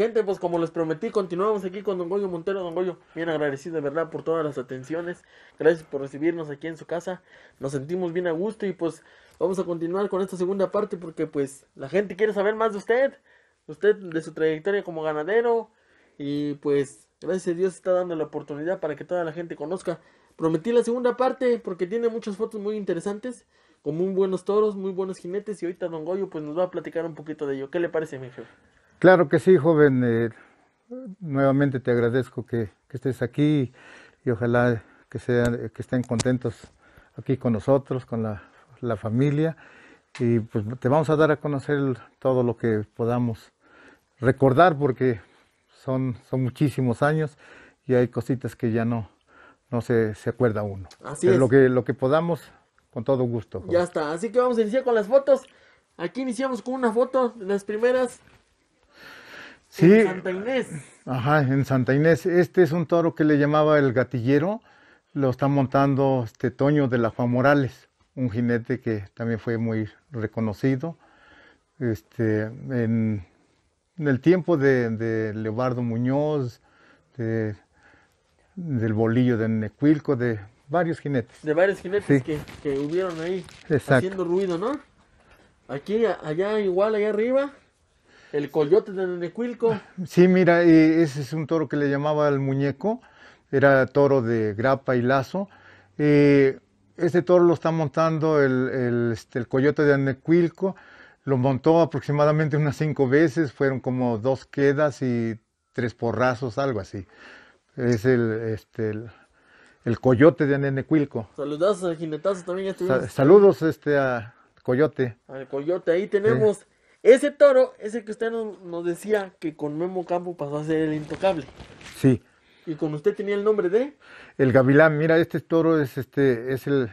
gente, pues como les prometí, continuamos aquí con Don Goyo Montero. Don Goyo, bien agradecido de verdad por todas las atenciones. Gracias por recibirnos aquí en su casa. Nos sentimos bien a gusto y pues vamos a continuar con esta segunda parte porque pues la gente quiere saber más de usted, usted de su trayectoria como ganadero y pues gracias a Dios está dando la oportunidad para que toda la gente conozca. Prometí la segunda parte porque tiene muchas fotos muy interesantes con muy buenos toros, muy buenos jinetes y ahorita Don Goyo pues nos va a platicar un poquito de ello. ¿Qué le parece, mi jefe? Claro que sí, joven. Eh, nuevamente te agradezco que, estés aquí y ojalá que, sean, que estén contentos aquí con nosotros, con la, familia. Y pues te vamos a dar a conocer todo lo que podamos recordar porque son, son muchísimos años y hay cositas que ya no, no se, acuerda uno. Así es. Lo que, lo que podamos, con todo gusto. Ya está, así que vamos a iniciar con las fotos. Aquí iniciamos con una foto, las primeras Sí. En Santa Inés. Ajá, en Santa Inés. Este es un toro que le llamaba el gatillero. Lo está montando este Toño de la Juan Morales, un jinete que también fue muy reconocido. Este, en, el tiempo de, Leobardo Muñoz, del bolillo de Necuilco, de varios jinetes. De varios jinetes que, hubieron ahí haciendo ruido, ¿no? Aquí, allá igual, allá arriba. El coyote de Nenecuilco. Sí, mira, e, ese es un toro que le llamaba el muñeco, era toro de grapa y lazo. Eh, este toro lo está montando este, el, coyote de Nenecuilco, lo montó aproximadamente unas cinco veces, fueron como dos quedas y tres porrazos, algo así. Es el, este, el, coyote de Nenecuilco. Saludos al jinetazo también. saludos este, a Coyote. Al Coyote, ahí tenemos. Ese toro ese que usted nos, decía que con Memo Campo pasó a ser el intocable. Sí. ¿Y con usted tenía el nombre de? El Gavilán. Mira, este toro es, este, es el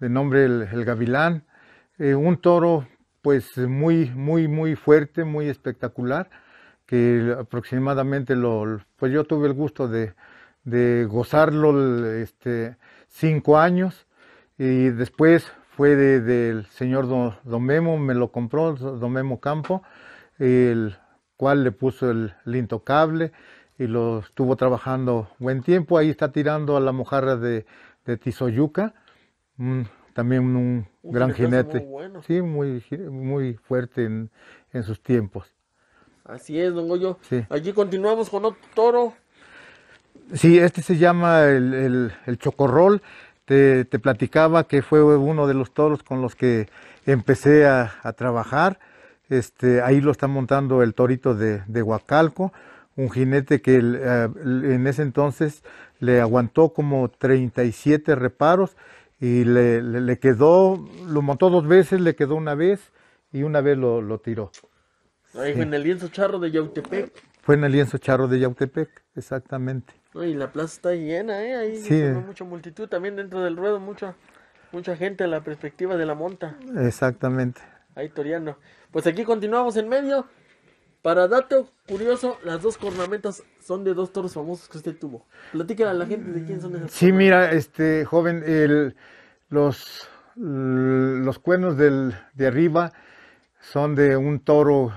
de nombre el, Gavilán. Eh, un toro pues muy, muy, muy fuerte, muy espectacular, que aproximadamente lo, pues yo tuve el gusto de, gozarlo este, cinco años y después fue del señor don, Memo, me lo compró Don Memo Campo, el cual le puso el, linto cable y lo estuvo trabajando buen tiempo. Ahí está tirando a la mojarra de, Tizoyuca, también un, gran jinete. Muy Sí, muy, fuerte en, sus tiempos. Así es, don Goyo. allí continuamos con otro toro. Sí, este se llama el, el chocorrol. Te, platicaba que fue uno de los toros con los que empecé a, trabajar. Este, ahí lo está montando el torito de, Huacalco, un jinete que eh, en ese entonces le aguantó como 37 reparos y le, quedó, lo montó dos veces, le quedó una vez y una vez lo, tiró. en el lienzo charro de Yautepec. Fue en el lienzo charro de Yautepec, exactamente y la plaza está llena, ¿eh? Ahí mucha multitud, también dentro del ruedo, mucha, mucha gente a la perspectiva de la monta. Exactamente. Ahí toreando. Pues aquí continuamos en medio. Para dato curioso, las dos cornamentas son de dos toros famosos que usted tuvo. Platícale a la gente de quién son esas. Sí, mira, este joven, el, los, los cuernos del, de arriba son de un toro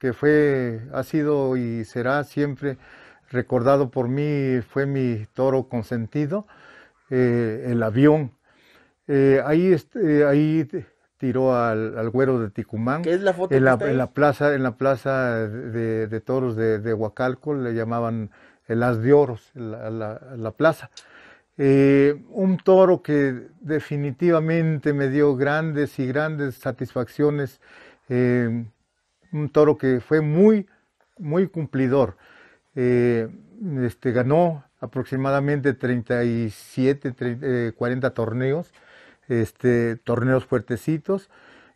que fue, ha sido y será siempre recordado por mí fue mi toro consentido, eh, el avión. Eh, este, ahí, tiró al, güero de Ticumán. ¿Qué es la foto? En la, en la plaza, en la plaza de, toros de, Huacalco le llamaban el As de Oros, la, la plaza. Eh, un toro que definitivamente me dio grandes y grandes satisfacciones. un toro que fue muy, muy cumplidor. Eh, este, ganó aproximadamente 37, 40 eh, torneos, este, torneos fuertecitos.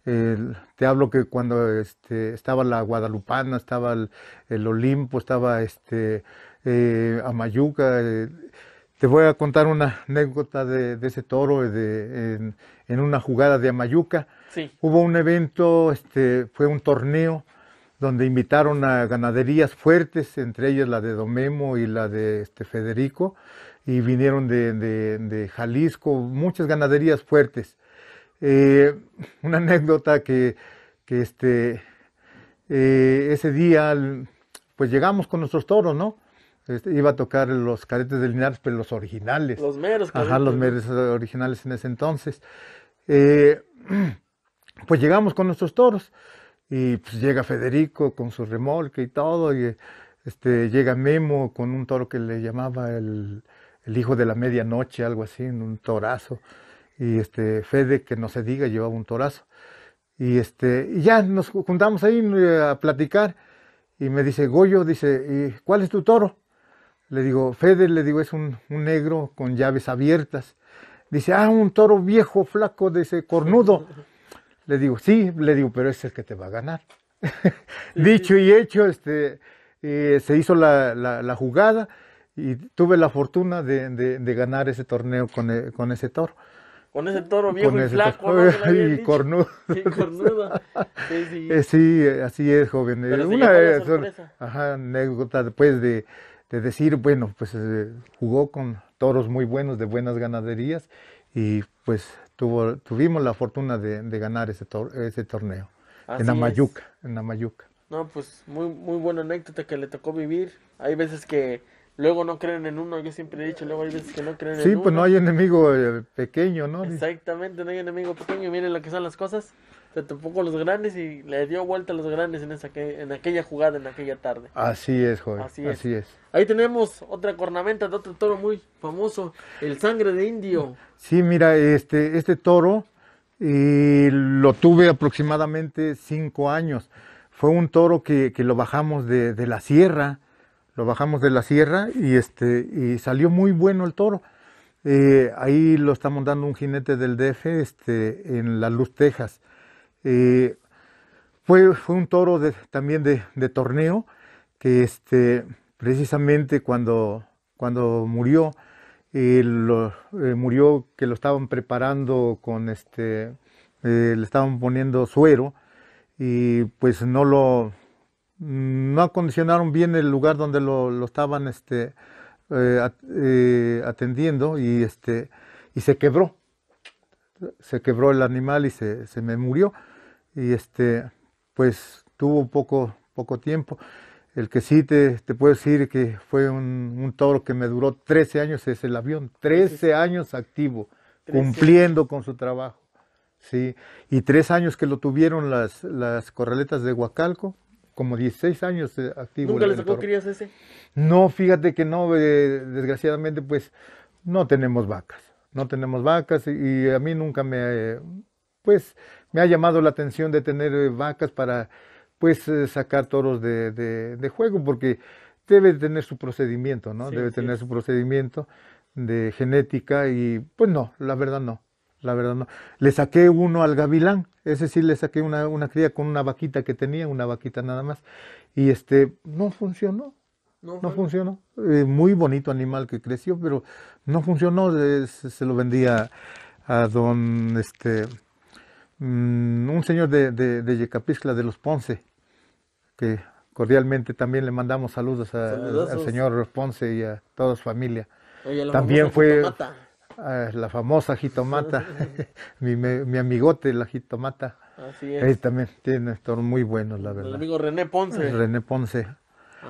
te hablo que cuando este, estaba la Guadalupana, estaba el, Olimpo, estaba este, eh, Amayuca. te voy a contar una anécdota de, ese toro en, una jugada de Amayuca. Hubo un evento, este, fue un torneo donde invitaron a ganaderías fuertes, entre ellas la de Domemo y la de este, Federico, y vinieron de, Jalisco, muchas ganaderías fuertes. Eh, una anécdota que, este, eh, ese día, pues llegamos con nuestros toros, ¿no? Este, iba a tocar los caretes de Linares, pero los originales. Los meros. los meros originales en ese entonces. Eh, pues llegamos con nuestros toros. Y pues, llega Federico con su remolque y todo, y este, llega Memo con un toro que le llamaba el, hijo de la medianoche, algo así, un torazo. Y este, Fede, que no se diga, llevaba un torazo. Y este, ya nos juntamos ahí eh, a platicar. Y me dice, Goyo, dice, ¿y ¿cuál es tu toro? Le digo, Fede, le digo, es un, negro con llaves abiertas. Dice, ah, un toro viejo, flaco, de ese cornudo. Le digo, sí, le digo, pero ese es el que te va a ganar. Dicho y hecho, este, eh, se hizo la, la, jugada y tuve la fortuna de, de, ganar ese torneo con, e, con ese toro. Con ese toro viejo y flaco. Y, cornudo. y cornudo. Eh, sí, así es, joven. Una eh, ajá, anécdota después de, de, decir, bueno, pues jugó con toros muy buenos, de buenas ganaderías, y pues tuvimos la fortuna de, ganar ese, ese torneo en Amayuca, mayuca, en Amayuca. No, pues muy, muy buena anécdota que le tocó vivir. Hay veces que luego no creen en uno, yo siempre he dicho, luego hay veces que no creen en uno. Sí, pues no hay enemigo eh, pequeño, ¿no? Exactamente, no hay enemigo pequeño, miren lo que son las cosas se los grandes y le dio vuelta a los grandes en, esa en aquella jugada, en aquella tarde. Así es, joven. Así es. Ahí tenemos otra cornamenta de otro toro muy famoso, el sangre de indio. Sí, mira, este, este toro lo tuve aproximadamente cinco años. Fue un toro que, lo bajamos de, la sierra, lo bajamos de la sierra y, este, y salió muy bueno el toro. Eh, ahí lo estamos dando un jinete del DF este, en La Luz, Texas. Eh, fue, fue, un toro también de, torneo que este, precisamente cuando, cuando murió, eh, eh, murió que lo estaban preparando con este, le estaban poniendo suero y pues no lo, no acondicionaron bien el lugar donde lo, estaban este, atendiendo y, este, y se quebró, se quebró el animal y se, se me murió y este, pues tuvo poco, poco tiempo. El que sí te, te puedo decir que fue un, toro que me duró 13 años es el avión, 13 años activo, cumpliendo con su trabajo. Sí, y tres años que lo tuvieron las, las corraletas de Huacalco, como 16 años activo. ¿Nunca le sacó crías ese? No, fíjate que no, eh, desgraciadamente pues no tenemos vacas, no tenemos vacas y, a mí nunca me, pues me ha llamado la atención de tener eh, vacas para pues eh, sacar toros de, de, juego, porque debe tener su procedimiento, ¿no? debe tener su procedimiento de genética y pues no, la verdad no, la verdad no. Le saqué uno al gavilán, es decir, le saqué una, una cría con una vaquita que tenía, una vaquita nada más, y este, no funcionó, no, funcionó. Eh, muy bonito animal que creció, pero no funcionó, se, se, lo vendía a don, este, Mm, un señor de, de, de de los Ponce, que cordialmente también le mandamos saludos al señor Ponce y a toda su familia. también fue la famosa jitomata, mi, amigote la jitomata. Así también tiene esto muy bueno la verdad. El amigo René Ponce. René Ponce.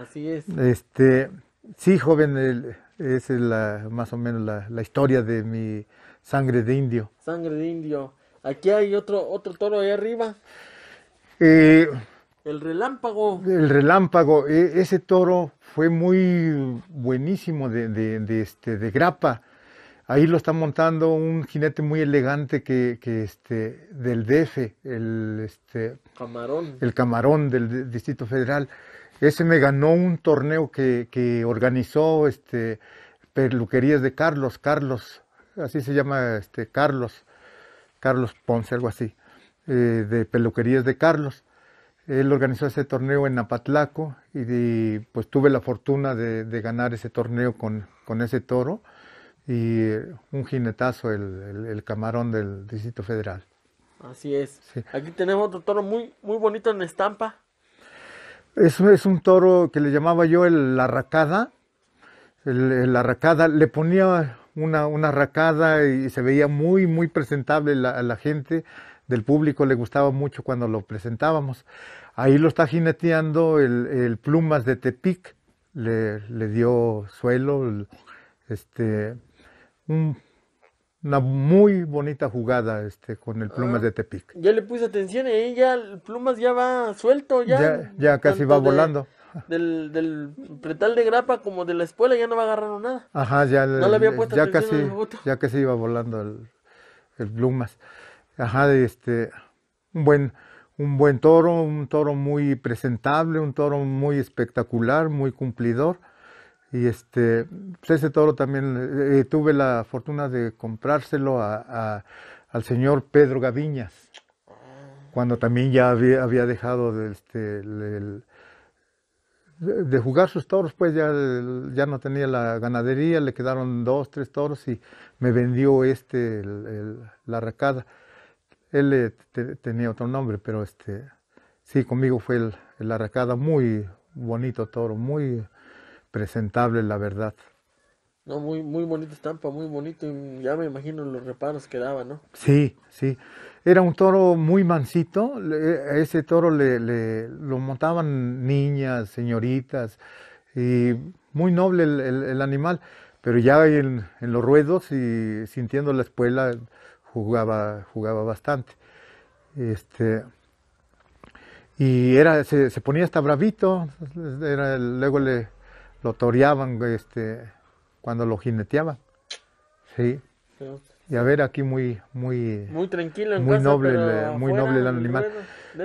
Así es. Este, sí, joven, esa es la, más o menos la, la historia de mi sangre de indio. Sangre de indio. Aquí hay otro, otro toro ahí arriba. Eh, el relámpago. El relámpago. E, ese toro fue muy buenísimo de, de, este, de grapa. Ahí lo está montando un jinete muy elegante que, que este, del DF, el este, camarón. El camarón del Distrito Federal. Ese me ganó un torneo que, organizó este, Perluquerías de Carlos, Carlos, así se llama este, Carlos Carlos Ponce, algo así, eh, de peluquerías de Carlos. Él organizó ese torneo en Apatlaco y pues tuve la fortuna de, ganar ese torneo con, ese toro y eh, un jinetazo, el, camarón del Distrito Federal. Así es. Aquí tenemos otro toro muy, muy bonito en estampa. Es, es un toro que le llamaba yo el arracada. El, el arracada le ponía una, una racada y se veía muy, muy presentable a la gente del público le gustaba mucho cuando lo presentábamos. Ahí lo está jineteando el, Plumas de Tepic, le, dio suelo, este, una muy bonita jugada este, con el Plumas ah, de Tepic. Ya le puse atención, ahí ya el Plumas ya va suelto, ya. casi va volando del, del pretal de grapa como de la espuela ya no va a agarrar nada. Ajá, ya, ya casi, ya casi iba volando el, el plumas. Ajá, este, un buen, un buen toro, un toro muy presentable, un toro muy espectacular, muy cumplidor. Y este, pues ese toro también eh, tuve la fortuna de comprárselo a, al señor Pedro Gaviñas, cuando también ya había, había dejado este, el de jugar sus toros, pues ya, ya no tenía la ganadería, le quedaron dos, tres toros y me vendió este, el, la arracada. Él eh, tenía otro nombre, pero este, sí, conmigo fue el, el arracada, muy bonito toro, muy presentable, la verdad. No, muy, muy bonita estampa, muy bonito. Y ya me imagino los reparos que daba, ¿no? Sí, sí. Era un toro muy mansito. A ese toro le, lo montaban niñas, señoritas. Y muy noble el, animal. Pero ya en, en, los ruedos y sintiendo la espuela jugaba, jugaba bastante. Este, y era, se, ponía hasta bravito. luego le, lo toreaban este, cuando lo jineteaba Sí. y a ver aquí muy muy muy tranquilo muy noble muy noble el animal.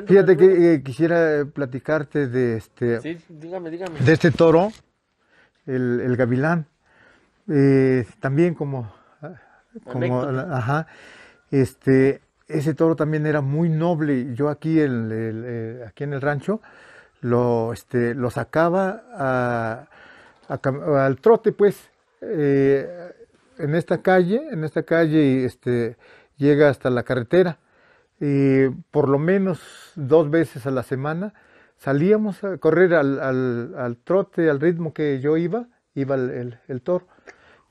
Fíjate que eh, quisiera platicarte de este sí, dígame, dígame. de este toro el, gavilán eh, también como ah, como ajá este ese toro también era muy noble yo aquí el, eh, aquí en el rancho lo este lo sacaba al trote pues eh, en esta calle, en esta calle este, llega hasta la carretera. Y por lo menos dos veces a la semana salíamos a correr al, trote, al ritmo que yo iba, iba el, toro.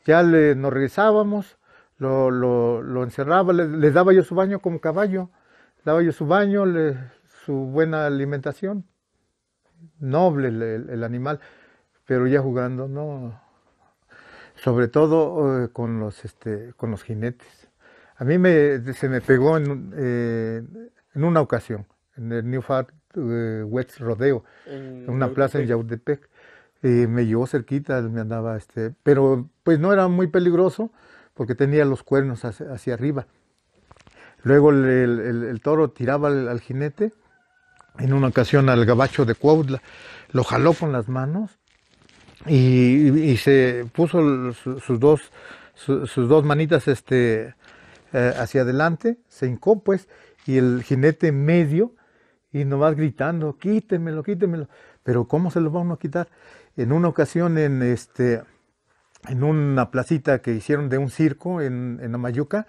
Ya nos regresábamos, lo, encerraba, le, daba yo su baño como caballo, daba yo su baño, su buena alimentación. Noble el animal, pero ya jugando, no, sobre todo eh, con, los, este, con los jinetes. A mí me, se me pegó eh, en, una ocasión, en el New Far eh, West Rodeo, en, una plaza en Yautepec. me llevó cerquita, me andaba, este, pero pues no era muy peligroso porque tenía los cuernos hacia, arriba. Luego el, toro tiraba al, al, jinete, en una ocasión al gabacho de Cuautla, lo jaló con las manos y, se puso sus, dos, sus dos manitas este, eh, hacia adelante, se hincó pues, y el jinete medio, y nomás gritando, quítemelo, quítemelo. Pero ¿cómo se lo van a quitar? En una ocasión en, este, en una placita que hicieron de un circo en, en Amayuca,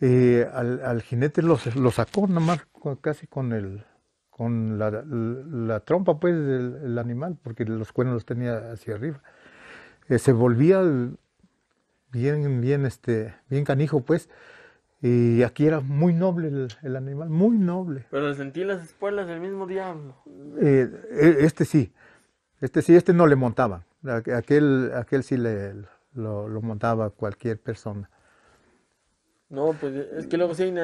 eh, al, jinete lo sacó nomás casi con el con la, trompa pues del animal, porque los cuernos los tenía hacia arriba. Eh, se volvía bien, bien, este, bien canijo pues. Y aquí era muy noble el, animal, muy noble. Pero sentí las espuelas del mismo diablo. Eh, eh, este sí, este sí, este no le montaba, Aquel, aquel sí le, lo montaba cualquier persona. No, pues es que luego sí hay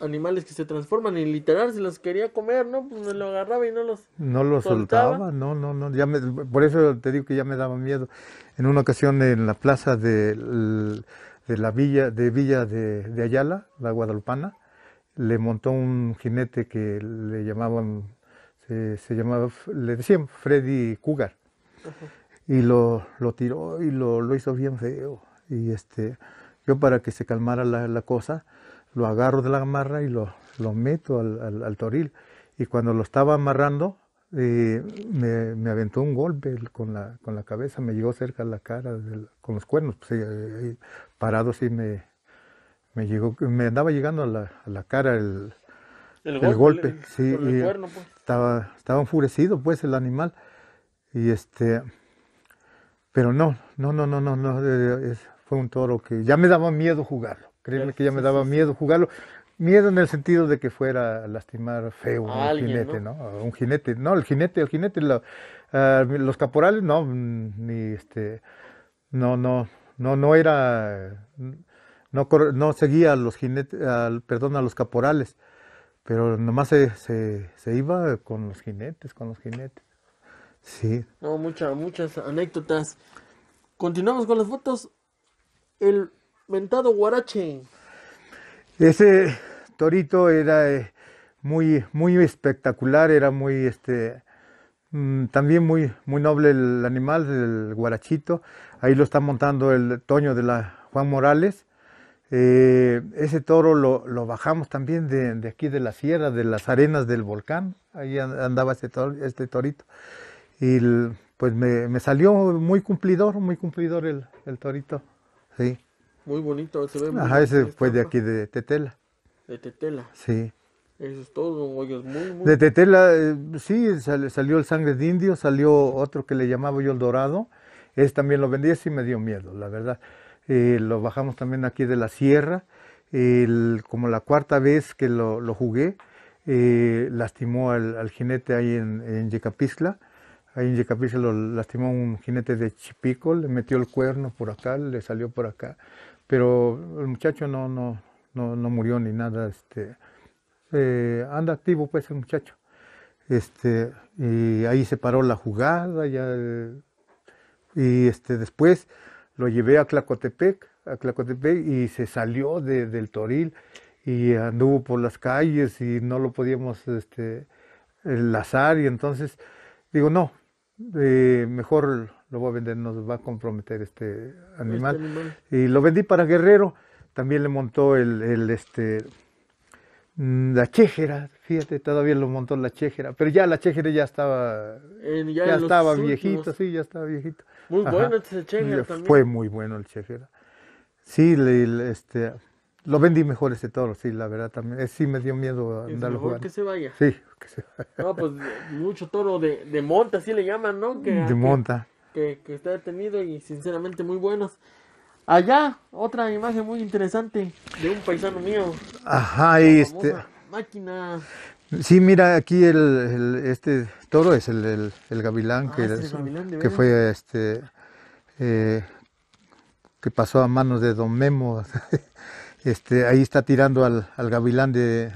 animales que se transforman y literal se los quería comer, ¿no? Pues me lo agarraba y no los No los soltaba, no, no, no. por eso te digo que ya me daba miedo. En una ocasión en la plaza de, la villa de Villa de, Ayala, la Guadalupana, le montó un jinete que le llamaban, se, llamaba, le decían Freddy Cougar. Y lo, tiró y lo, lo hizo bien feo. Y este yo para que se calmara la, cosa, lo agarro de la amarra y lo, meto al, toril. Y cuando lo estaba amarrando, eh, me, aventó un golpe con la, con la cabeza, me llegó cerca a la cara con los cuernos, pues, parado sí me, me, llegó, me andaba llegando a la, cara el, golpe, estaba, estaba enfurecido pues el animal y este, pero no, no, no, no, no, no, eh, un toro que ya me daba miedo jugarlo. Créeme que ya me daba miedo jugarlo. Miedo en el sentido de que fuera a lastimar feo un jinete, ¿no? Un jinete, no, el jinete, el jinete, ah, los caporales, no, ni este, no, no, no, no era, no, no seguía a los jinetes, perdón, a los caporales, pero nomás se, iba con los jinetes, con los jinetes. Sí. No, muchas, muchas anécdotas. Continuamos con las fotos el mentado guarache. Ese torito era eh, muy, muy espectacular, era muy, este, mm, también muy, muy noble el animal, el guarachito. Ahí lo está montando el Toño de la Juan Morales. Eh, ese toro lo, bajamos también de, aquí de la sierra, de las arenas del volcán. Ahí andaba este, este torito. Y pues me, salió muy cumplidor, muy cumplidor el torito. Muy bonito, se ese fue de aquí, de Tetela. De Tetela. Sí. Eso es todo, oye, muy, muy... De Tetela, eh, sí, salió el sangre de indio, salió otro que le llamaba yo el dorado. Ese también lo vendí, sí me dio miedo, la verdad. Eh, lo bajamos también aquí de la sierra. como la cuarta vez que lo, jugué, eh, lastimó al, jinete ahí en, en Ahí en Yecapí se lo lastimó un jinete de Chipico, le metió el cuerno por acá, le salió por acá. Pero el muchacho no, no, no, murió ni nada. Este, eh, anda activo pues el muchacho. Este, y ahí se paró la jugada. Ya, eh, y este, después lo llevé a Tlacotepec, a Clacotepec y se salió del toril y anduvo por las calles y no lo podíamos este, enlazar y entonces digo, no, mejor lo voy a vender, nos va a comprometer este animal. Este y lo vendí para Guerrero, también le montó el, este mm, la chejera, fíjate, todavía lo montó la chejera, pero ya la chejera ya estaba, estaba viejito, sí, ya estaba viejito. Muy bueno este chejera también. Fue muy bueno el chejera. Sí, este, lo vendí mejor ese toro, sí, la verdad también. Eh, sí me dio miedo andar jugando. que se vaya. Sí, no, pues mucho toro de, de monta, así le llaman, ¿no? Que, de monta. Que, está detenido y sinceramente muy buenos. Allá, otra imagen muy interesante de un paisano mío. Ajá, este. Máquina. Sí, mira, aquí el, este toro es el, gavilán, ah, que, que fue este. Eh, que pasó a manos de Don Memo. este, ahí está tirando al, gavilán de,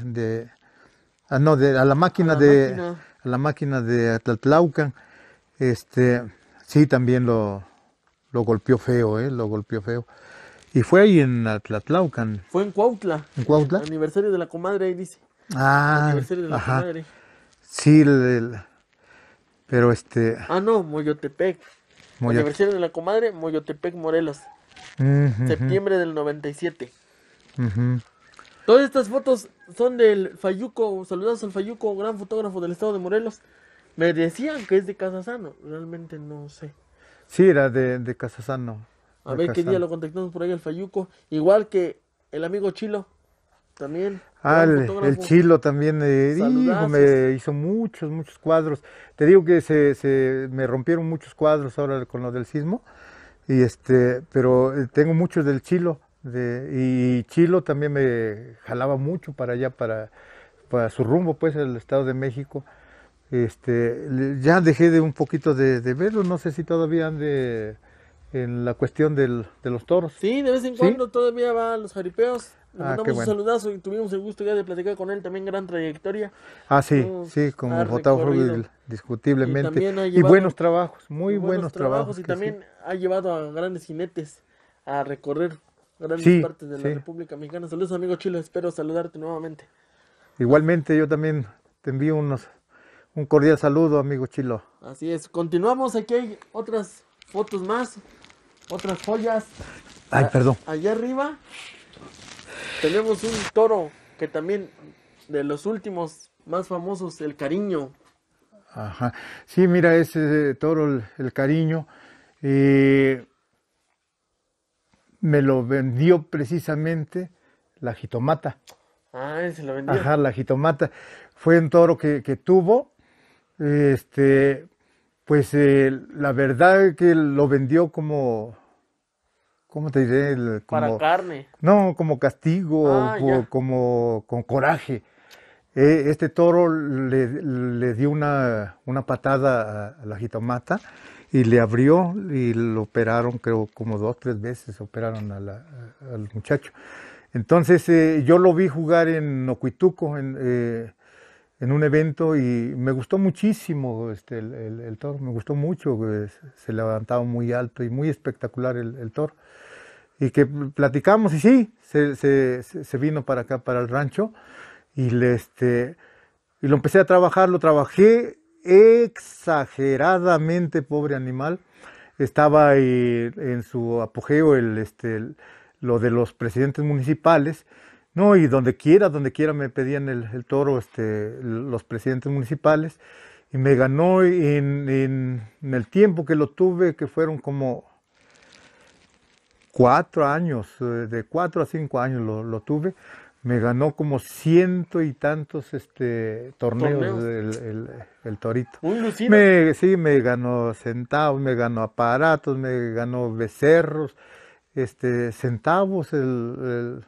ah, no, a la máquina de A la máquina de Atlatlaucan, este, sí también lo, lo golpeó feo, eh, lo golpeó feo. Y fue ahí en Atlatlaucan. Fue en Cuautla. En Cuautla. aniversario de la comadre, ahí dice. Ah, Sí, el, pero este. Ah, no, Moyotepec. Aniversario de la comadre, Moyotepec, Morelos. Septiembre del 97. y Todas estas fotos son del Fayuco, Saludos al Fayuco, gran fotógrafo del estado de Morelos. Me decían que es de Casasano, realmente no sé. Sí, era de, Casasano. A ver qué día lo contactamos por ahí el Fayuco. Igual que el amigo Chilo, también. Ah, el, Chilo también eh, me hizo muchos, muchos cuadros. Te digo que se, se, me rompieron muchos cuadros ahora con lo del sismo. Y este, pero eh, tengo muchos del Chilo y Chilo también me jalaba mucho para allá, para, para su rumbo, pues, el Estado de México. Este, ya dejé de un poquito de, de verlo, no sé si todavía ande en la cuestión del, de los toros. Sí, de vez en cuando todavía va a los jaripeos. Le ah, mandamos un saludazo y tuvimos el gusto ya de platicar con él, también gran trayectoria. Ah, sí, sí, con discutiblemente. Y, buenos trabajos, muy, buenos, trabajos. y también ha llevado a grandes jinetes a recorrer grandes partes de la República Mexicana. Saludos, amigo Chilo, espero saludarte nuevamente. Igualmente, yo también te envío unos, un cordial saludo, amigo Chilo. Así es, continuamos, aquí hay otras fotos más, otras joyas. Ay, perdón. Allá arriba tenemos un toro que también de los últimos más famosos, el cariño. Ajá. Sí, mira, ese toro, el, cariño. Eh, me lo vendió precisamente la jitomata. Ah, se lo vendió. Ajá, la jitomata. Fue un toro que, tuvo. Este, pues eh, la verdad que lo vendió como, ¿cómo te diré? como, Para carne. No, como castigo, ah, como, con coraje. E, este toro le, dio una, patada a la jitomata y le abrió y lo operaron, creo, como dos, tres veces operaron al muchacho. Entonces eh, yo lo vi jugar en Ocuituco, en, eh, en, un evento, y me gustó muchísimo este, el, el, toro, me gustó mucho, eh, se levantaba muy alto y muy espectacular el, el toro. Y que platicamos, y sí, se, se, se, vino para acá, para el rancho, y, le, este, y lo empecé a trabajar, lo trabajé, exageradamente pobre animal. Estaba ahí en su apogeo el, este, lo de los presidentes municipales. No, y donde quiera, donde quiera me pedían el, toro este, los presidentes municipales. Y me ganó en, el tiempo que lo tuve, que fueron como cuatro años, eh, de cuatro a cinco años lo tuve me ganó como ciento y tantos este torneos, El, el, torito. Un Me, sí, me ganó centavos, me ganó aparatos, me ganó becerros, este centavos, el,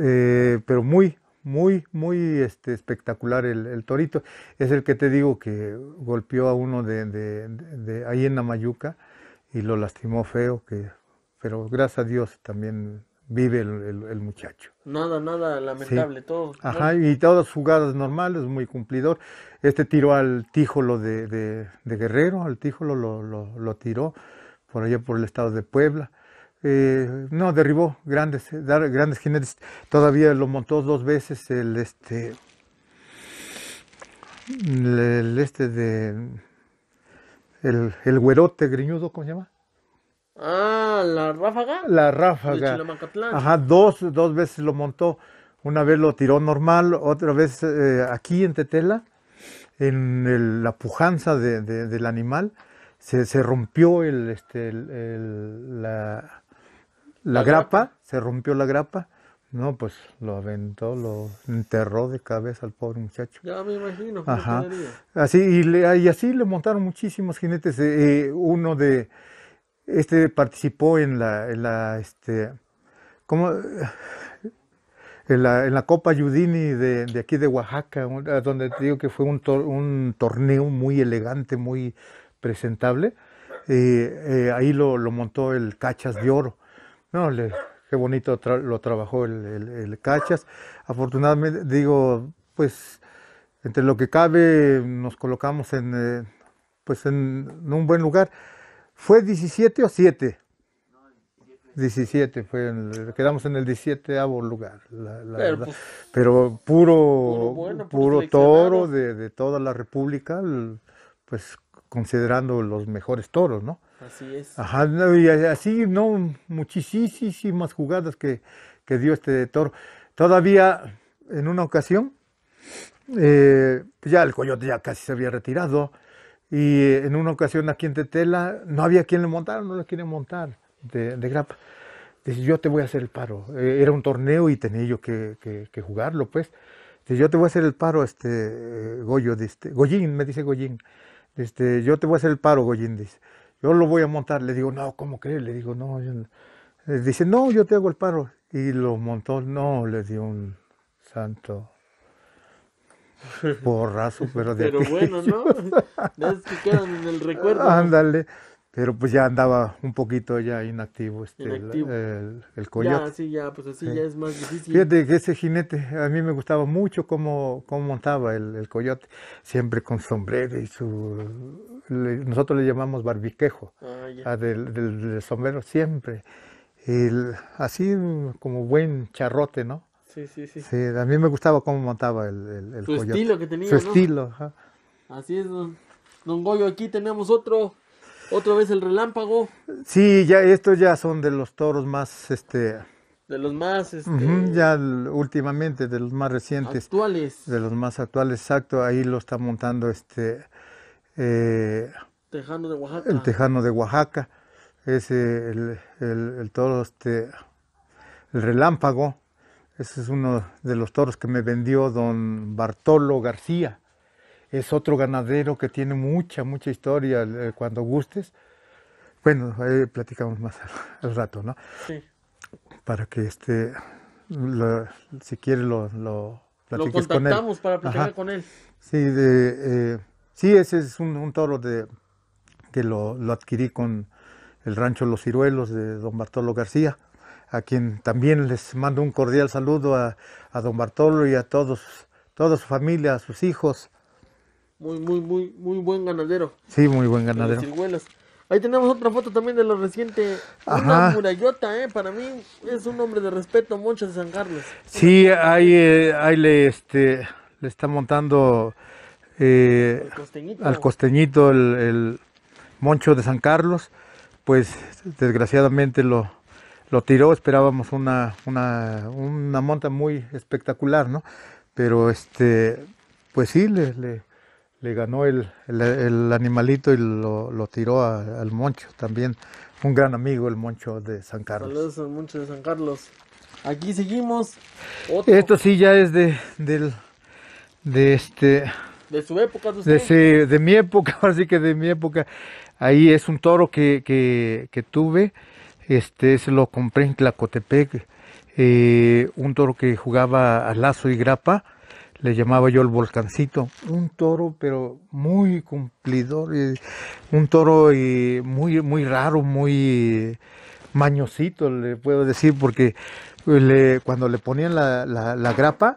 eh, pero muy, muy, muy este, espectacular el, el, torito. Es el que te digo que golpeó a uno de, ahí en la mayuca y lo lastimó feo, que, pero gracias a Dios también vive el, el, muchacho. Nada, nada lamentable, todo. Ajá, y todas jugadas normales, muy cumplidor. Este tiró al tíjolo de, de, Guerrero, al tíjolo lo, tiró por allá por el estado de Puebla. Eh, no, derribó grandes, eh, grandes jinetes. Todavía lo montó dos veces el este el, este de el, el güerote griñudo, ¿cómo se llama? Ah, la ráfaga. La ráfaga. De Ajá, dos, dos veces lo montó. Una vez lo tiró normal, otra vez eh, aquí en Tetela, en la pujanza del animal, se, rompió el, este, la, grapa, se rompió la grapa. No, pues lo aventó, lo enterró de cabeza al pobre muchacho. Ya me imagino. Ajá. Así, y, y así le montaron muchísimos jinetes. Eh, eh, uno de, este participó en la, este, ¿cómo? En la, Copa Yudini de, aquí de Oaxaca, donde digo que fue un, torneo muy elegante, muy presentable. Eh, ahí lo, montó el Cachas de Oro. No, qué bonito lo trabajó el, Cachas. Afortunadamente, digo, pues entre lo que cabe nos colocamos en, eh, pues en un buen lugar. ¿Fue 17 o 7? 17, fue quedamos en el 17 lugar, pues, pero, puro, puro, toro de, toda la República, pues considerando los mejores toros, ¿no? Así es. y así, ¿no? Muchísimas jugadas que, que dio este toro. Todavía en una ocasión, eh, ya el coyote ya casi se había retirado, y eh, en una ocasión aquí en Tetela no había quien le montara, no le quieren montar de, de grapa. Dice, yo te voy a hacer el paro. Eh, era un torneo y tenía yo que, jugarlo, pues. Dice, yo te voy a hacer el paro, este, eh, Goyo, este, Goyín, me dice Goyín. Este, yo te voy a hacer el paro, Goyín, dice. Yo lo voy a montar. Le digo, no, ¿cómo crees? Le digo, no. Dice, no, yo te hago el paro. Y lo montó, no, le dio un santo Borrazo, pero de Pero bueno, ¿no? Es quedan en el recuerdo. Ándale. Pero pues ya andaba un poquito ya inactivo este El, coyote. Ya, sí, ya, pues así ya es más difícil. Fíjate que ese jinete, a mí me gustaba mucho cómo, cómo montaba el, coyote, siempre con sombrero y su... nosotros le llamamos barbiquejo, ah, ah, del, sombrero siempre. así como buen charrote, ¿no? Sí, sí, sí. Sí, a mí me gustaba cómo montaba el, el, el Su estilo que tenía. Su estilo. Así es, don, Goyo. Aquí tenemos otro. Otra vez el relámpago. Sí, ya estos ya son de los toros más este de los más este, ya últimamente de los más recientes actuales de los más actuales exacto ahí lo está montando este eh, tejano de Oaxaca el tejano de Oaxaca es el, el, el, toro este el relámpago ese es uno de los toros que me vendió don Bartolo García. Es otro ganadero que tiene mucha, mucha historia eh, cuando gustes. Bueno, ahí platicamos más al, rato, ¿no? Sí. Para que este, si quieres lo, lo lo contactamos para platicar con él. Sí, eh, sí ese es un, toro de, que lo, lo, adquirí con el rancho Los Ciruelos de don Bartolo García a quien también les mando un cordial saludo a, don Bartolo y a todos, toda su familia, a sus hijos. Muy, muy, muy, muy buen ganadero. Sí, muy buen ganadero. Ahí tenemos otra foto también de lo reciente. Una ¿eh? Para mí es un hombre de respeto, Moncho de San Carlos. Sí, eh, ahí, le, este, le está montando eh, al costeñito el Moncho de San Carlos. Pues desgraciadamente lo, lo tiró, esperábamos una, monta muy espectacular, ¿no? Pero este, pues sí, le, ganó el, animalito y lo, tiró al Moncho también, un gran amigo el Moncho de San Carlos. Saludos al Moncho de San Carlos. Aquí seguimos. Esto sí ya es de, de este... De su época, de, de, mi época, así que de mi época. Ahí es un toro que, que, que tuve este, se lo compré en Tlacotepec, eh, un toro que jugaba a lazo y grapa, le llamaba yo el volcancito, un toro pero muy cumplidor, eh, un toro eh, muy, muy raro, muy mañosito, le puedo decir, porque cuando le ponían la, grapa,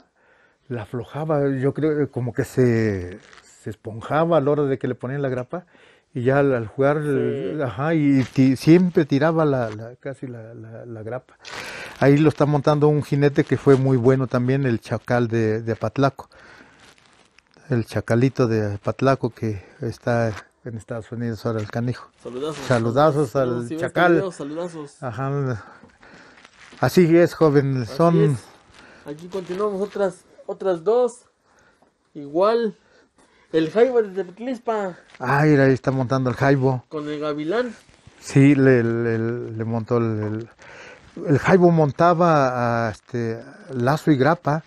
la aflojaba, yo creo, como que se, se esponjaba a la hora de que le ponían la grapa y ya al, jugar, ajá, y siempre tiraba la, casi la, grapa. Ahí lo está montando un jinete que fue muy bueno también, el chacal de, de Patlaco. El chacalito de Patlaco que está en Estados Unidos ahora el canijo. Saludazos. Saludazos, al chacal. saludazos. Ajá. Así es, joven. Son. Aquí continuamos otras, otras dos. Igual. El Jaibo de Clispa. Ah, ahí está montando el Jaibo. Con el Gavilán. Sí, le, montó el, el, Jaibo montaba a este, lazo y grapa.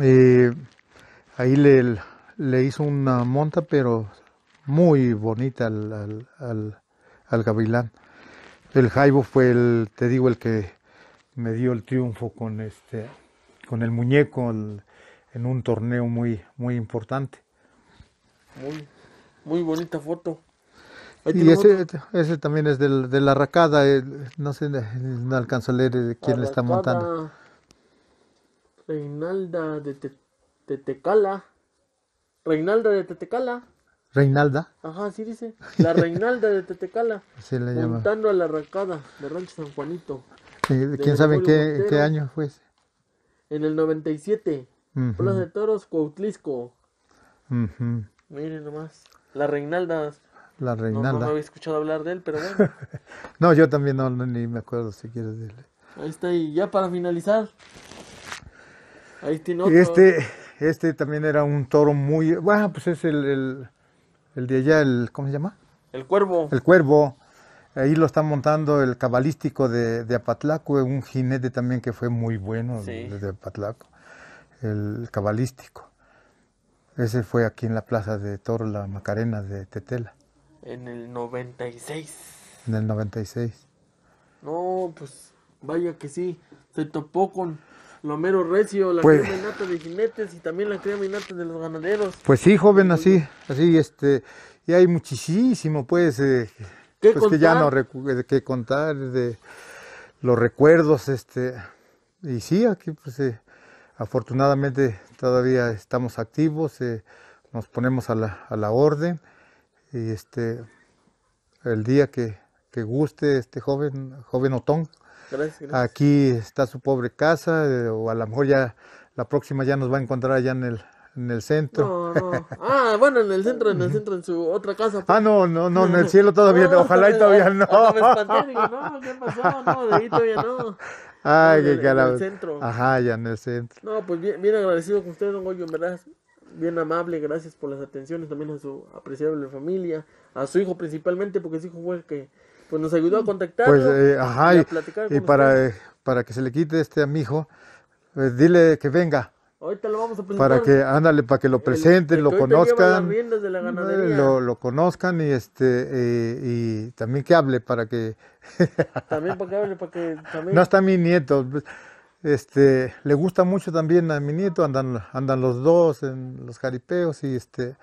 ahí le, le, hizo una monta, pero muy bonita al, Gavilán. El Jaibo fue el, te digo, el que me dio el triunfo con este, con el muñeco en un torneo muy, muy importante. Muy, muy bonita foto. Y ese, también es de la racada, eh, no sé, no alcanzo a leer eh, quién le está montando. Reinalda de Tetecala. Reinalda de Tetecala. Reinalda. Ajá, sí dice. La Reinalda de Tetecala. Así le llama. Montando a la racada de Rancho San Juanito. ¿Quién sabe qué, qué, año fue ese? En el 97. Uh Plaza de Toros, Cuautlisco. Uh Miren nomás. La Reinaldas. La Reinalda. No, había escuchado hablar de él, pero bueno. no, yo también no, ni me acuerdo si quieres él Ahí está, y ya para finalizar. Ahí tiene otro. Este, este también era un toro muy. Bueno, pues es el, el, de allá, el, ¿cómo se llama? El cuervo. El cuervo. Ahí lo está montando el cabalístico de, Apatlaco, un jinete también que fue muy bueno desde de Apatlaco, el cabalístico. Ese fue aquí en la plaza de Toro, la Macarena de Tetela. En el 96. En el 96. No, pues vaya que sí. Se topó con lo recio, la pues- crema de jinetes y también la crema y de los ganaderos. Pues sí, joven, así, así, este, y hay muchísimo, pues, eh, pues que ya no hay que contar de los recuerdos, este, y sí, aquí pues eh, Afortunadamente todavía estamos activos, eh, nos ponemos a la, a la, orden y este, el día que, guste este joven, joven Otón, aquí está su pobre casa eh, o a lo mejor ya la próxima ya nos va a encontrar allá en el, en el centro. No, Ah, bueno, en el centro, en el centro, en su otra casa. Pues. Ah, no, no, no, en el cielo todavía, ojalá y todavía no. ¿qué pasó? No, de ahí todavía no. Ay, qué carajo. Ajá, ya en el centro. No, pues bien, agradecido con usted, don Goyo, en verdad. Bien amable, gracias por las atenciones también a su apreciable familia, a su hijo principalmente, porque su hijo fue el que pues nos ayudó a mm, contactar. Pues, eh, y, a platicar y, y para, eh, para que se le quite este amigo, pues, dile que venga. Ahorita lo vamos a presentar. Para que, ándale, para que lo presenten, lo conozcan. lo, lo, conozcan y este eh, y también que hable para que. también para que hable, para que también. No está mi nieto. Este, le gusta mucho también a mi nieto, andan, andan los dos en los jaripeos y este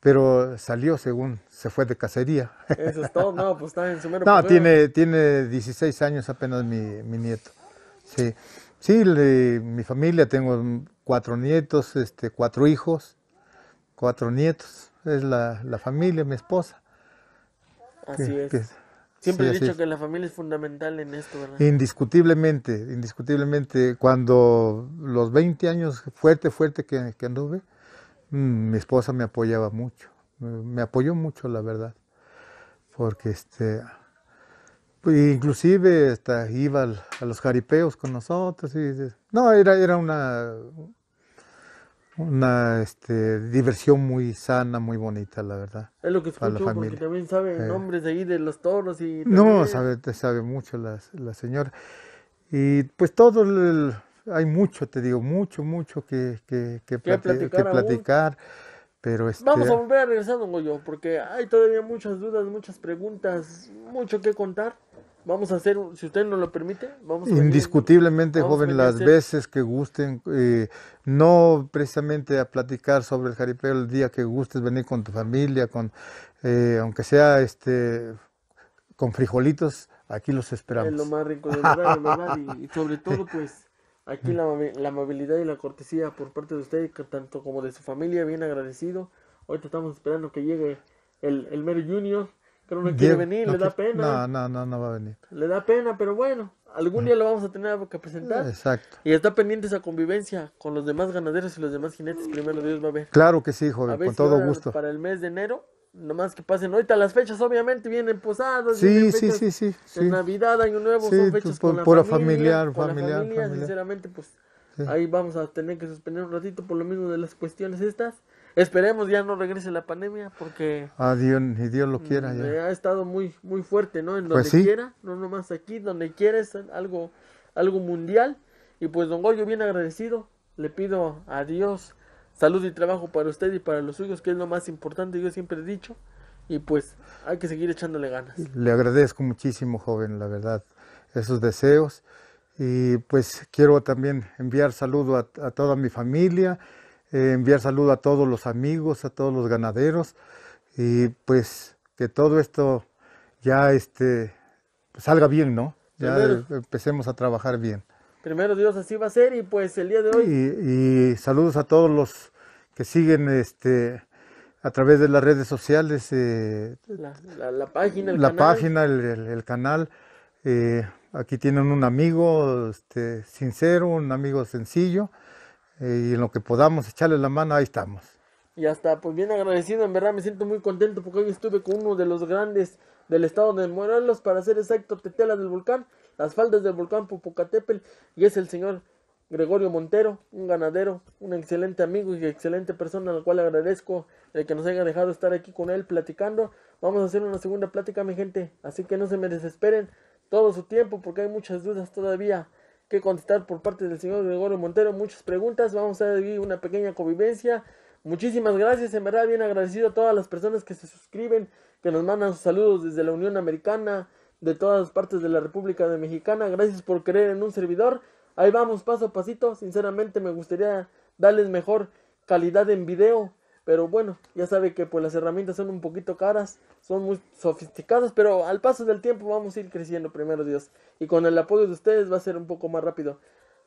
pero salió según se fue de cacería. Eso es todo, no, pues está en su mero No, tiene, tiene 16 años apenas mi, mi nieto. Sí. Sí, mi familia, tengo cuatro nietos, este, cuatro hijos, cuatro nietos, es la, familia, mi esposa. Así es. Siempre he dicho que la familia es fundamental en esto, ¿verdad? Indiscutiblemente, indiscutiblemente. Cuando los 20 años fuerte, fuerte que, anduve, mm, mi esposa me apoyaba mucho, me apoyó mucho, la verdad, porque este, inclusive hasta iba a los jaripeos con nosotros y no era era una una este, diversión muy sana, muy bonita, la verdad. Es lo que escucho, la familia. porque también sabe nombres de ahí de los toros y... No, sabe, sabe mucho la, señora. Y pues todo, hay mucho, te digo, mucho, mucho que, que, platicar, Pero este Vamos a volver a regresar, don Goyo, porque hay todavía muchas dudas, muchas preguntas, mucho que contar. Vamos a hacer, si usted nos lo permite, vamos a Indiscutiblemente, joven, las veces que gusten, eh, no precisamente a platicar sobre el jaripeo el día que gustes, venir con tu familia, con eh, aunque sea este con frijolitos, aquí los esperamos. Es lo más rico del lugar verdad y, sobre todo, pues, aquí la, amabilidad y la cortesía por parte de usted, tanto como de su familia, bien agradecido. Ahorita estamos esperando que llegue el, el mero junior pero no quiere venir, le da pena. No, no, no, va a venir. Le da pena, pero bueno, algún día ah. lo vamos a tener que presentar. Exacto. Y está pendiente esa convivencia con los demás ganaderos y los demás jinetes. Primero Dios va a ver. Claro que sí, joven, con todo gusto. Para el mes de enero, nomás que pasen ahorita las fechas, obviamente vienen posadas. Sí, sí, sí, sí, sí. Navidad, Año Nuevo, son pues, fechas con la pura familia, familiar, familiar, Sinceramente, pues ahí vamos a tener que suspender un ratito por lo mismo de las cuestiones estas. Esperemos ya no regrese la pandemia porque... Ah, Dios, y Dios lo mm, quiera Ha estado muy, muy fuerte, ¿no? En pues donde quiera, no nomás aquí, donde quiera es algo, algo mundial. Y pues, don Goyo, bien agradecido, le pido a Dios salud y trabajo para usted y para los suyos, que es lo más importante, yo siempre he dicho. Y pues hay que seguir echándole ganas. Le agradezco muchísimo, joven, la verdad, esos deseos. Y pues quiero también enviar saludo a, a toda mi familia, eh, enviar saludo a todos los amigos, a todos los ganaderos y pues que todo esto ya este, salga bien, ¿no? Ya empecemos a trabajar bien. Primero Dios así va a ser y pues el día de hoy. Y, saludos a todos los que siguen este a través de las redes sociales. Eh, la, página, el canal. Eh, aquí tienen un amigo este, sincero, un amigo sencillo y en lo que podamos echarle la mano, ahí estamos. Y hasta pues bien agradecido, en verdad me siento muy contento porque hoy estuve con uno de los grandes del estado de Morelos, para ser exacto, Tetela del Volcán, las faldas del Volcán Popocatépetl, y es el señor Gregorio Montero, un ganadero, un excelente amigo y excelente persona, al cual agradezco el que nos haya dejado estar aquí con él platicando. Vamos a hacer una segunda plática, mi gente, así que no se me desesperen todo su tiempo porque hay muchas dudas todavía que contestar por parte del señor Gregorio Montero. Muchas preguntas, vamos a vivir una pequeña convivencia. Muchísimas gracias, en verdad bien agradecido a todas las personas que se suscriben, que nos mandan sus saludos desde la Unión Americana, de todas las partes de la República de Mexicana. Gracias por creer en un servidor. Ahí vamos paso a pasito. Sinceramente me gustaría darles mejor calidad en video, pero bueno, ya sabe que pues las herramientas son un poquito caras, son muy sofisticadas, pero al paso del tiempo vamos a ir creciendo, primero Dios. Y con el apoyo de ustedes va a ser un poco más rápido.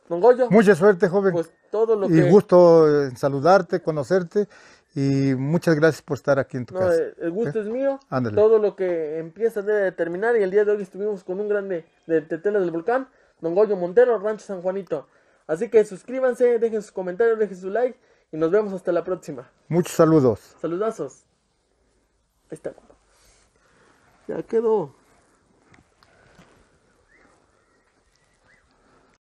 Don Goyo. Mucha suerte, joven. Pues todo lo y gusto en saludarte, conocerte y muchas gracias por estar aquí en tu casa. Eh, el gusto ¿eh? es mío. Todo lo que empieza debe terminar y el día de hoy estuvimos con un grande de Tetela del Volcán, Don Goyo Montero, Rancho San Juanito. Así que suscríbanse, dejen sus comentarios, dejen su like y nos vemos hasta la próxima. Muchos saludos. Saludazos. Ahí está. Ya quedó.